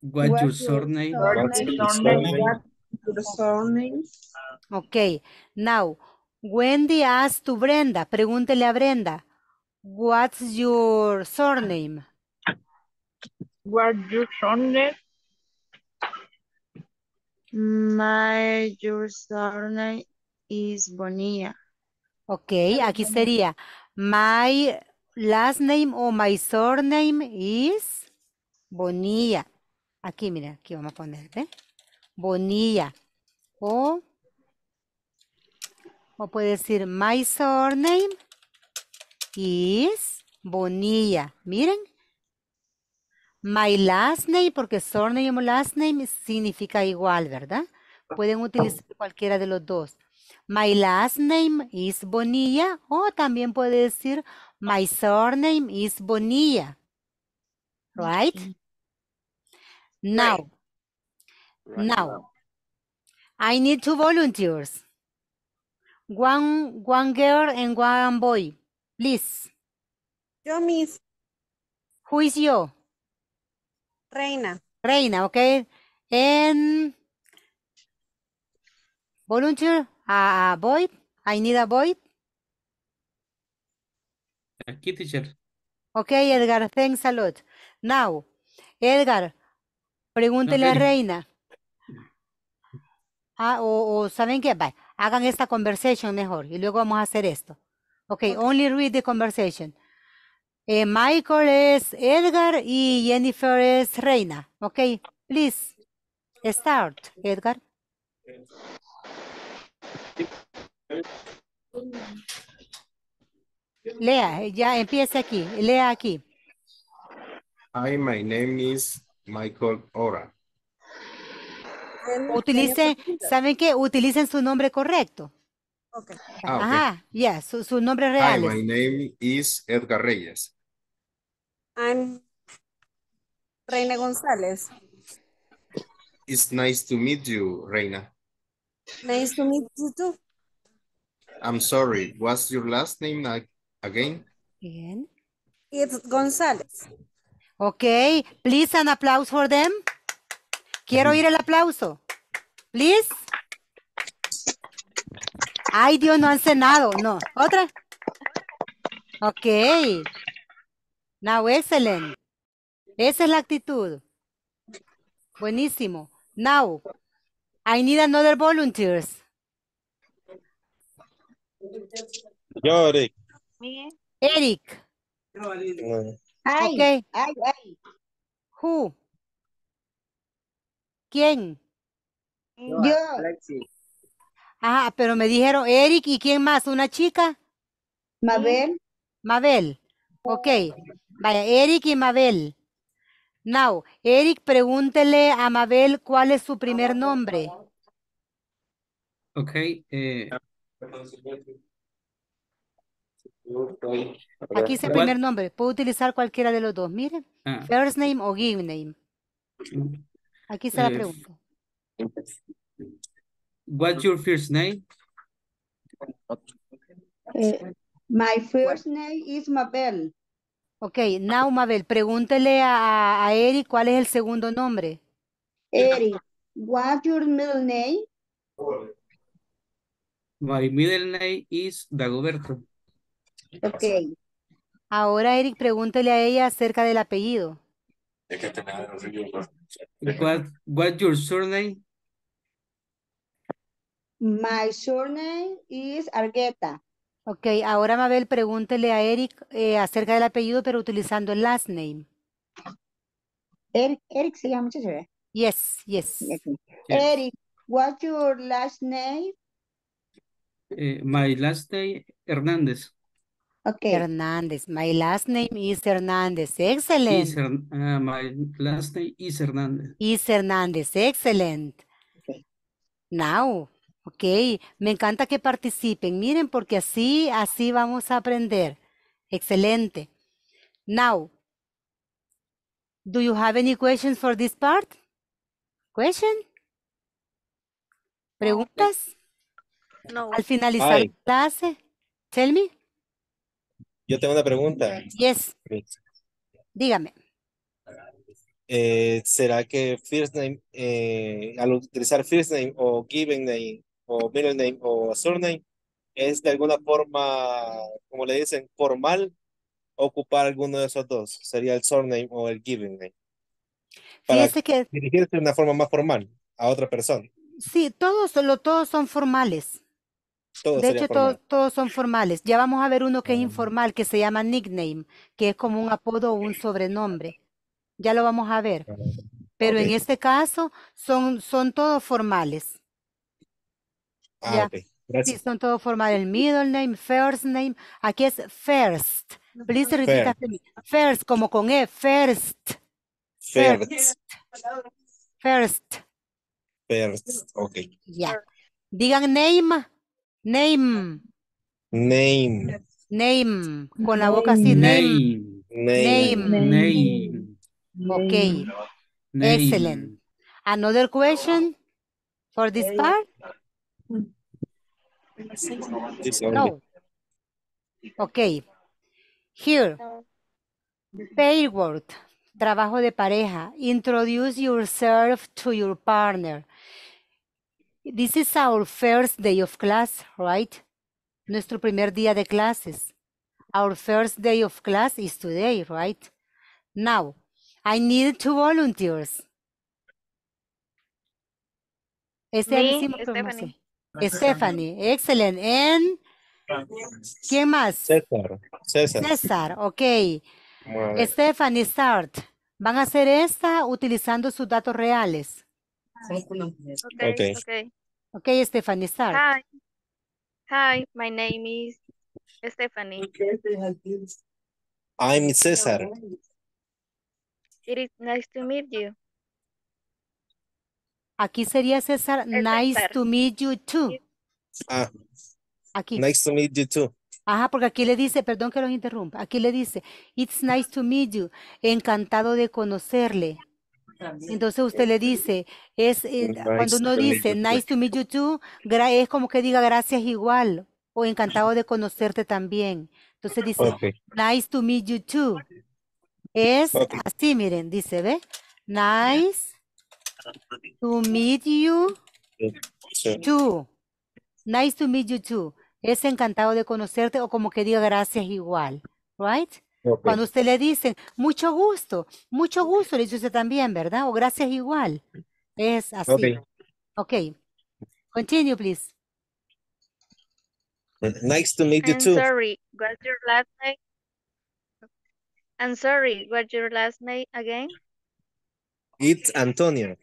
What's, your surname? surname? What's your surname? What's your surname? Okay, now Wendy asked to Brenda, pregúntele a Brenda, what's your surname? What's your surname? My surname is Bonilla. Ok, aquí sería, my last name or my surname is Bonilla. Aquí, mira, aquí vamos a poner, ¿eh? Bonilla o o puede decir, my surname is Bonilla. Miren. My last name, porque surname o last name significa igual, ¿verdad? Pueden utilizar cualquiera de los dos. My last name is Bonilla o también puede decir my surname is Bonilla. Right? Now. now. I need two volunteers. One, girl and one boy, please. Yo, miss. Who is you? Reina. Reina, okay. And volunteer, a boy. I need a boy. Aquí, teacher. Okay, Edgar, thanks a lot. Now, Edgar, pregúntele a Reina. Ah, o, o ¿saben qué? Bye hagan esta conversation mejor y luego vamos a hacer esto. Ok, okay. only read the conversation. Eh, Michael es Edgar y Jennifer es Reina. Ok, please start, Edgar. Lea, ya empieza aquí, lea aquí. Hi, my name is Michael Ora utilice ¿saben que Utilicen su nombre correcto. Okay. Ah, Ajá, ya, su, su, nombre real. my name is Edgar Reyes. I'm Reina González. It's nice to meet you, Reina. Nice to meet you too. I'm sorry, what's your last name again? Again? It's González. Okay, please an applause for them. Quiero oír el aplauso. Please. Ay, Dios, no han cenado. No. ¿Otra? Ok. Now, excelente. Esa es la actitud. Buenísimo. Now, I need another volunteers. Yo, Eric. Eric. Ay, Eric. ay, ay. Who? ¿Quién? Yo. Ah, pero me dijeron Eric y quién más, una chica. Mabel. Mabel. Ok. Vaya, Eric y Mabel. Now, Eric, pregúntele a Mabel cuál es su primer nombre. Ok. Eh, Aquí es el primer nombre. Puedo utilizar cualquiera de los dos. Miren. Ah. First name o give name. Aquí está la pregunta. What's your first name? Eh, my first name is Mabel. Ok, now Mabel, pregúntele a, a Eric cuál es el segundo nombre. Eric, what's your middle name? My middle name is Dagoberto. Ok. Ahora Eric, pregúntele a ella acerca del apellido what's your surname? My surname is Argueta. Ok, ahora Mabel, pregúntele a Eric eh, acerca del apellido, pero utilizando el last name. Eric, Eric se llama muchas Sí, yes. yes. Eric, what's your last name? Eh, my last name, Hernández. Hernández. My last name is Hernández. Excelente. Ah, my last name is Hernández. Is Hernández. Excelente. Now. Ok. Me encanta que participen. Miren, porque así, así vamos a aprender. Excelente. Now. Do you have any questions for this part? Question? ¿Preguntas? No. Al finalizar la clase, tell me. Yo tengo una pregunta. Yes. Dígame. Eh, ¿Será que first eh, al utilizar first name o given name o middle name o surname, es de alguna forma, como le dicen, formal ocupar alguno de esos dos? ¿Sería el surname o el given name? Para que... dirigirse de una forma más formal a otra persona. Sí, todos, solo todos son formales de hecho, todos son formales. Ya vamos a ver uno que es mm. informal, que se llama nickname, que es como un apodo o un sobrenombre. Ya lo vamos a ver. Ah, Pero en este caso son, son todos formales. Ah, sí, son todos formales. El middle name, first name. Aquí es first. Please repeat after me. First, como con E. First. First. First. First. first. ok. Ya. Digan name. Name. Name. Name. Con la boca así. Name. Name. Name. Okay. Excellent. Another question for this part? No. Okay. Here. Pair word. Trabajo de pareja. Introduce yourself to your partner. This is our first day of class, right? Nuestro primer día de clases. Our first day of class is today, right? Now, I need two volunteers. Este ah, Stephanie. Stephanie, excellent. And ¿Quién más? César. César. ok. Stephanie, start. Van a hacer esta utilizando sus datos reales ok Okay, okay. Okay, Stephanie, start. Hi. my name is Stephanie. I'm Cesar. It is nice to meet you. Aquí sería César, nice to meet you too. Ah, aquí. Nice to meet you too. Ajá, porque aquí le dice, perdón que lo interrumpa, aquí le dice, it's nice to meet you, encantado de conocerle. Entonces usted le este, dice, es eh, eh, cuando uno dice nice to meet you too, es como que diga gracias igual o encantado de conocerte también. Entonces dice, nice to meet you too. Es así, miren, dice, ¿ve? Nice to meet you too. Nice to meet you too. Es encantado de conocerte o como que diga gracias igual, right? Cuando usted le dice, mucho gusto, mucho gusto, le dice también, ¿verdad? O gracias igual. Es así. Okay. Continue, please. Nice to meet you too. Sorry, what's your last name? I'm sorry, what's your last name again? It's Antonio.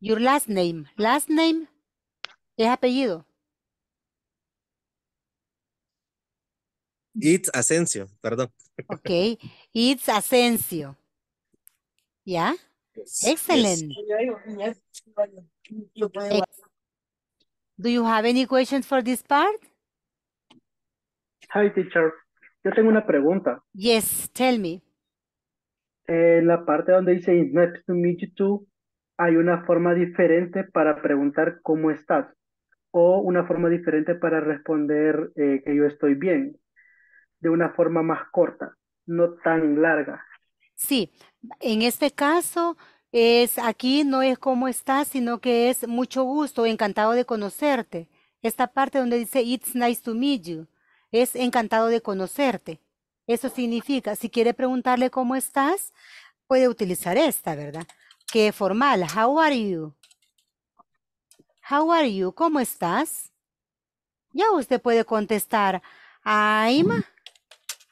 Your last name. Last name es apellido. It's Asensio, perdón. Ok, it's Asensio. ¿Ya? Excelente. Excellent. Do you have any questions for this part? Hi, teacher. Yo tengo una pregunta. Yes, tell me. En eh, la parte donde dice nice to meet you hay una forma diferente para preguntar cómo estás o una forma diferente para responder eh, que yo estoy bien de una forma más corta, no tan larga. Sí, en este caso es aquí no es cómo estás, sino que es mucho gusto, encantado de conocerte. Esta parte donde dice it's nice to meet you, es encantado de conocerte. Eso significa, si quiere preguntarle cómo estás, puede utilizar esta, ¿verdad? Que formal, how are you? How are you? ¿Cómo estás? Ya usted puede contestar, ah, I'm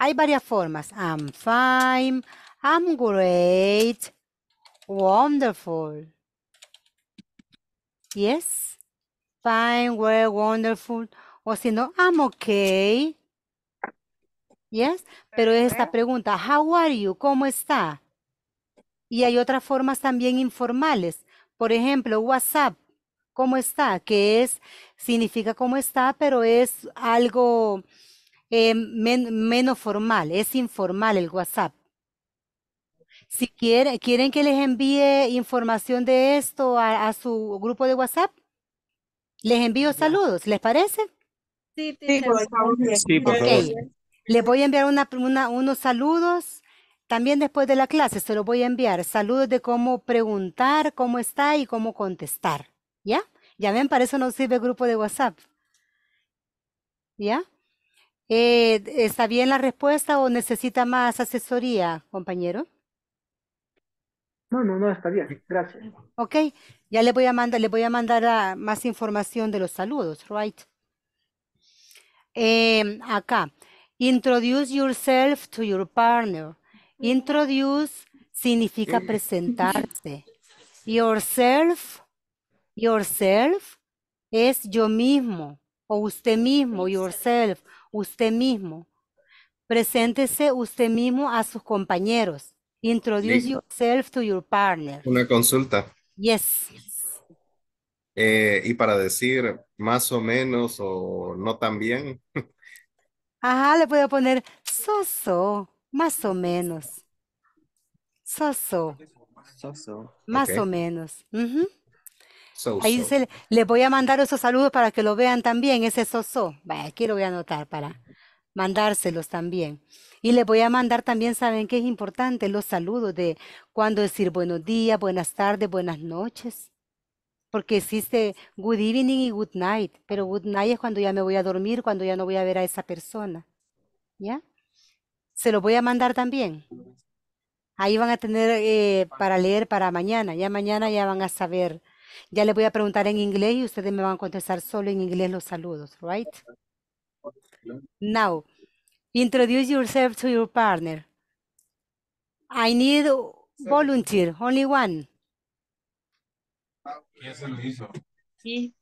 hay varias formas. I'm fine. I'm great. Wonderful. Yes. Fine, well, wonderful. O si no, I'm okay. Yes. Pero es esta pregunta. How are you? ¿Cómo está? Y hay otras formas también informales. Por ejemplo, WhatsApp. ¿Cómo está? Que es, significa cómo está, pero es algo eh, menos formal, es informal el WhatsApp. Si quieren, ¿quieren que les envíe información de esto a, su grupo de WhatsApp? Les envío saludos, ¿les parece? Sí, sí, Sí, por favor. Les voy a enviar unos saludos. También después de la clase se los voy a enviar. Saludos de cómo preguntar, cómo está y cómo contestar. ¿Ya? Ya ven, para eso no sirve el grupo de WhatsApp. ¿Ya? Eh, ¿Está bien la respuesta o necesita más asesoría, compañero? No, no, no, está bien. Gracias. Ok, ya le voy a mandar, le voy a mandar más información de los saludos, right? Em, acá, introduce yourself to your partner. Introduce significa presentarse. Yourself, yourself es yo mismo o usted mismo, yourself usted mismo. Preséntese usted mismo a sus compañeros. Introduce yourself to your partner. Una consulta. Yes. Eh, y para decir más o menos o no tan bien. Ajá, le puedo poner so-so, más o menos. Soso. so Más o menos. Ahí dice, les voy a mandar esos saludos para que lo vean también, ese soso. aquí lo voy a anotar para mandárselos también. Y le voy a mandar también, saben qué es importante, los saludos de cuando decir buenos días, buenas tardes, buenas noches. Porque existe good evening y good night, pero good night es cuando ya me voy a dormir, cuando ya no voy a ver a esa persona. ¿Ya? Se lo voy a mandar también. Ahí van a tener eh, para leer para mañana. Ya mañana ya van a saber ya le voy a preguntar en inglés y ustedes me van a contestar solo en inglés los saludos, right? Now, introduce yourself to your partner. I need volunteer, only one. Ya se lo hizo? Sí.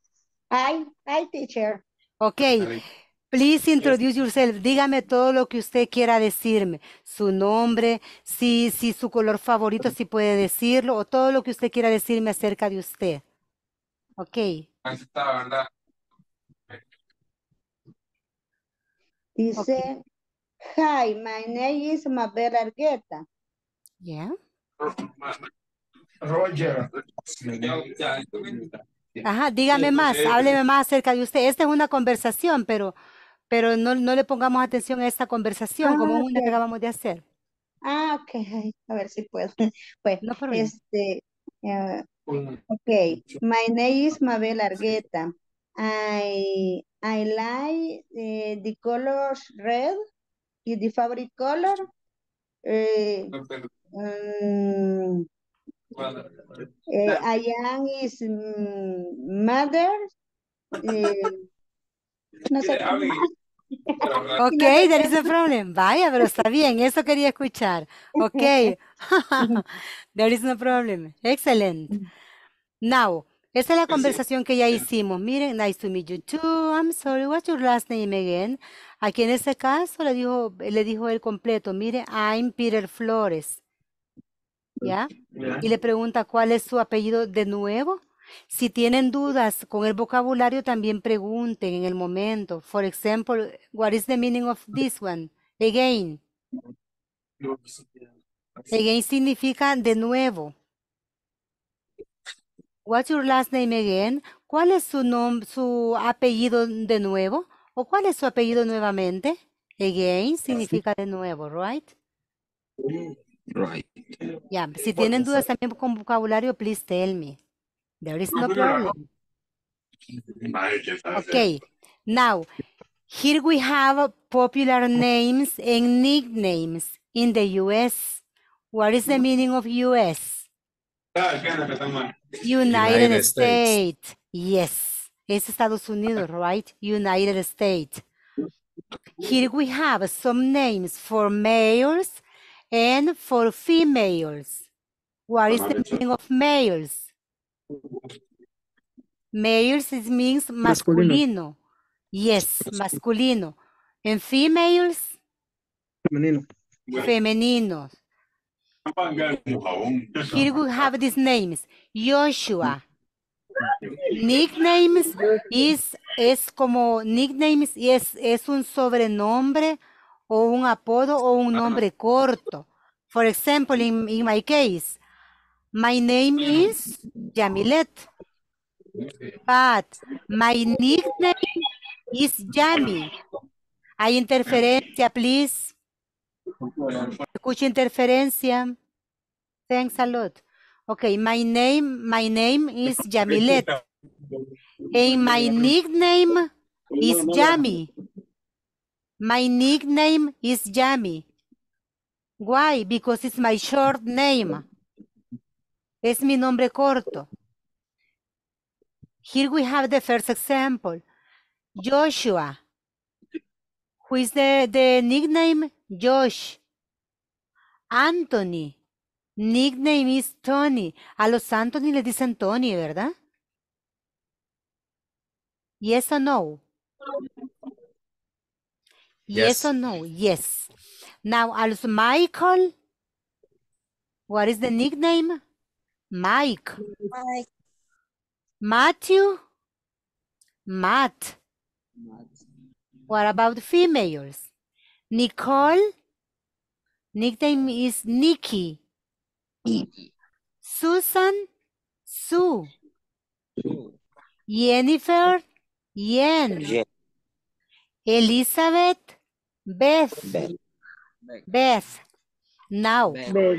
Hola, hi teacher. Okay. Please introduce yourself. Dígame todo lo que usted quiera decirme. Su nombre, si, si su color favorito, si puede decirlo, o todo lo que usted quiera decirme acerca de usted. Ok. Está, ¿verdad? Dice, okay. hi, my name is Mabel Argueta. Yeah. Roger. Ajá, dígame más, hábleme más acerca de usted. Esta es una conversación, pero pero no, le pongamos atención a esta conversación como una ah, que acabamos de hacer. Ah, ok, a ver si puedo. pues no este, ok, my name is Mabel Argueta. I, I like eh, the color red, is the favorite color. Eh, mm, eh, I am is mm, mother. no sé. Ok, there is a problem. Vaya, pero está bien, eso quería escuchar. Ok, there is no problem. Excellent. Now, esa es la conversación que ya hicimos. Miren, nice to meet you too. I'm sorry, what's your last name again? Aquí en ese caso le dijo, le dijo el completo, mire, I'm Peter Flores. ¿Ya? Y le pregunta cuál es su apellido de nuevo. Si tienen dudas con el vocabulario, también pregunten en el momento. For example, what is the meaning of this one? Again. Again significa de nuevo. What's your last name again? ¿Cuál es su, nombre, su apellido de nuevo? ¿O cuál es su apellido nuevamente? Again significa de nuevo, right? Right. Yeah. Si tienen dudas también con vocabulario, please tell me. There is no problem. Okay, now here we have popular names and nicknames in the U.S. What is the mm-hmm. meaning of U.S.? Ah, United, United States. States. Yes, it's Estados Unidos, right? United States. Here we have some names for males and for females. What is the meaning of males? Males means masculino. Yes, masculino. And females? Femenino. Femeninos. Here we have these names. Joshua. Nicknames is, es como nicknames es, es un sobrenombre o un apodo o un nombre corto. For example, in my case, My name is Jamilet. But my nickname is Jami. Hay interferencia, please. Escucha interferencia. Thanks a lot. Okay, my name, my name is Jamilet. And my nickname is Jamie. My nickname is Jamie. Why? Because it's my short name. Es mi nombre corto. Here we have the first example. Joshua. Who is the, nickname? Josh. Anthony. Nickname is Tony. A los Anthony le dicen Tony, ¿verdad? Yes or no? Yes, yes or no? Yes. Now, a los Michael. What is the nickname? Mike. Mike. Matthew. Matt. Matt. What about females? Nicole. Nickname is Nikki. Susan. Sue. Jennifer. Yen. Jen. Elizabeth. Beth. Beth. Beth. Beth. Now. Beth.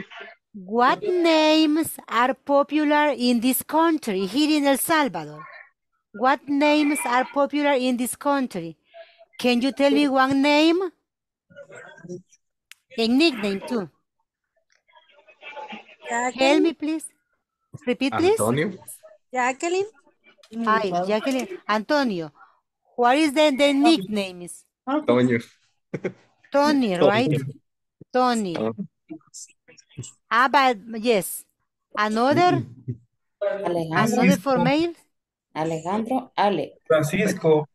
What names are popular in this country, here in El Salvador? What names are popular in this country? Can you tell me one name? A nickname too. Jacqueline. me, please. Repeat, please. Antonio. Jacqueline. Hi, Jacqueline. Antonio. What is the, the nickname? Antonio. Tony, right? Tony. Tony. Ah. Ah, yes. Another. Alejandro. Another for mail. Alejandro, Ale. Francisco.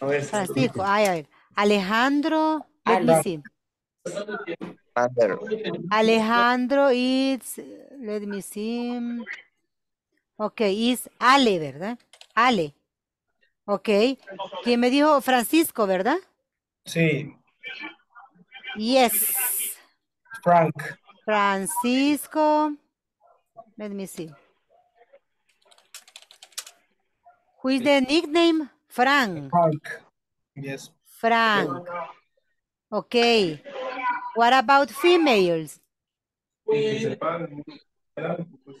A ver, Francisco, Alejandro. Let me Alejandro. it's, let me see. Okay, it's Ale, ¿verdad? Ale. Ok. ¿Quién me dijo? Francisco, ¿verdad? Sí. Yes. Frank. Francisco. Let me see. Who is the nickname? Frank. Frank. Yes. Frank. Okay. What about females?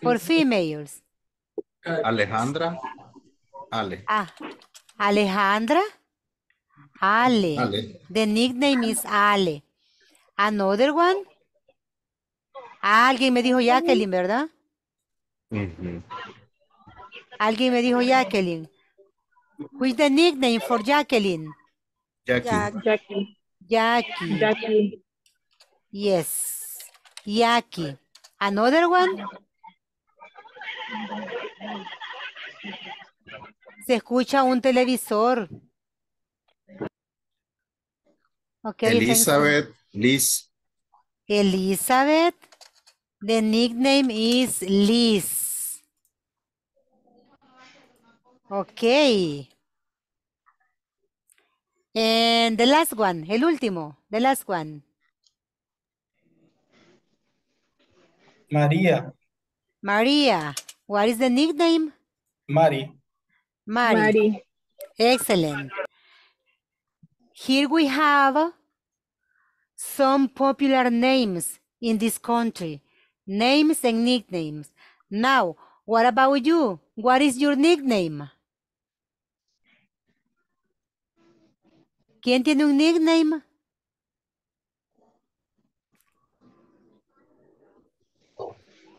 For females. Alejandra. Ale. Ah, Alejandra. Ale. Ale. The nickname is Ale. Another one? Ah, alguien me dijo Jacqueline, ¿verdad? Alguien me dijo Jacqueline. es el nickname for Jacqueline? Jackie. Jackie. Jackie. Jackie. Yes. Jackie. Another one? Se escucha un televisor. Elizabeth, Liz. Elizabeth. The nickname is Liz. Okay. And the last one, el último, the last one. Maria. Maria. What is the nickname? Mari. Mari. Mari. Excellent. Here we have some popular names in this country. Names and nicknames. Now, what about you? What is your nickname? ¿Quién tiene un nickname?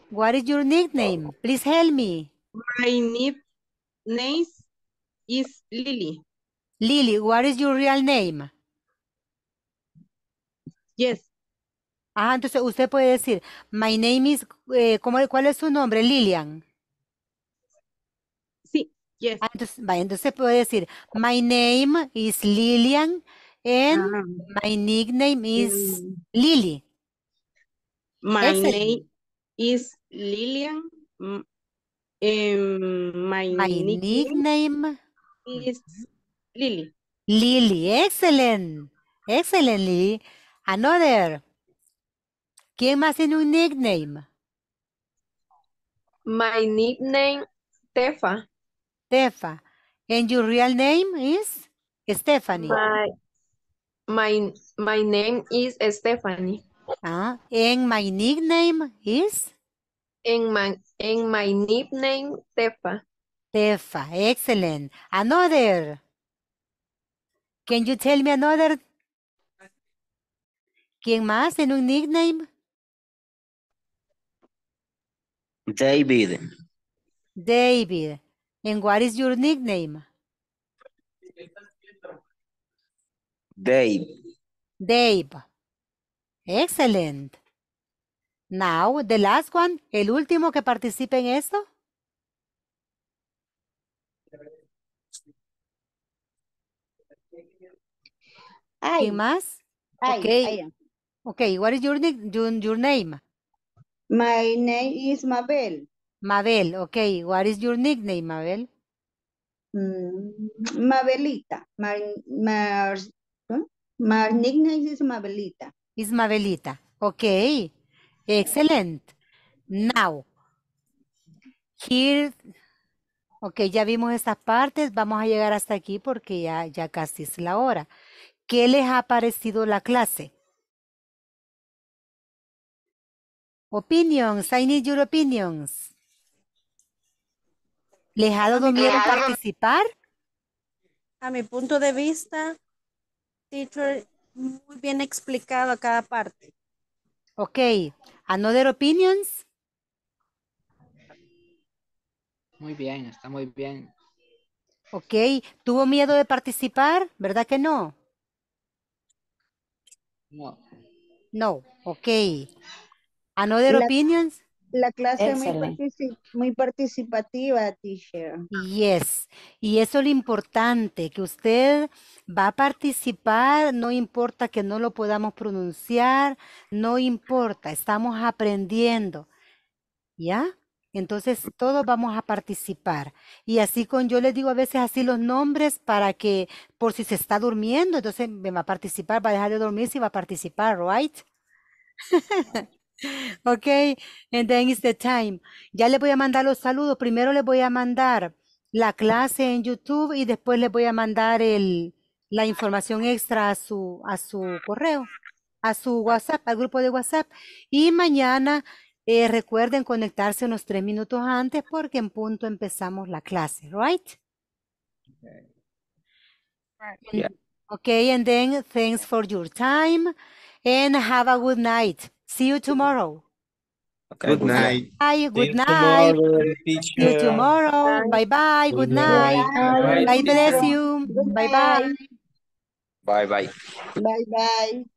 What is your nickname? Please help me. My nickname is Lily. Lily, what is your real name? Yes. Ah, entonces usted puede decir, my name is, eh, ¿cuál es su nombre? Lilian. Sí, yes. Ah, entonces, puede decir, my name is Lilian and ah. my nickname mm. is Lily. my name is Lilian. Mm, em, my nickname is Lily. Lily. Excellent. Excellent, Lily. Another. ¿Quién más en un nickname? My nickname, Tefa. Tefa. And your real name is Stephanie. My, my, name is Stephanie. Ah, and my nickname is? And my, my nickname, Tefa. Tefa, excellent. Another. Can you tell me another? ¿Quién más en un nickname? David. David. And what is your nickname? Dave. Dave. Excellent. Now, the last one, el último que participe en esto. ¿Hay más? okay. Okay, what is your, your, your name? My name is Mabel. Mabel, okay. What is your nickname, Mabel? Mm, Mabelita. My, ¿eh? my, nickname is Mabelita. Is Mabelita. Okay. Excellent. Now, here, ok, ya vimos estas partes, vamos a llegar hasta aquí porque ya, ya casi es la hora. ¿Qué les ha parecido la clase? Opinions. I need your opinions. ¿Les ha dado miedo participar? A mi punto de vista, teacher, muy bien explicado a cada parte. Ok. Another opinions. Muy bien, está muy bien. Ok. ¿Tuvo miedo de participar? ¿Verdad que no? No. No, ok. Another la, opinions? La clase muy, participativa, teacher. Yes. Y eso es lo importante, que usted va a participar, no importa que no lo podamos pronunciar, no importa, estamos aprendiendo. ¿Ya? Entonces todos vamos a participar. Y así con, yo les digo a veces así los nombres para que, por si se está durmiendo, entonces me va a participar, va a dejar de dormir si va a participar, right? ok, and then it's the time. Ya les voy a mandar los saludos. Primero les voy a mandar la clase en YouTube y después les voy a mandar el, la información extra a su, a su correo, a su WhatsApp, al grupo de WhatsApp. Y mañana eh, recuerden conectarse unos tres minutos antes porque en punto empezamos la clase, right? Ok. and then thanks for your time and have a good night. See you tomorrow. Okay. Good night. Bye. Good night. See you tomorrow. Bye bye. Good night. God bless you. Bye bye. Bye bye. Bye bye.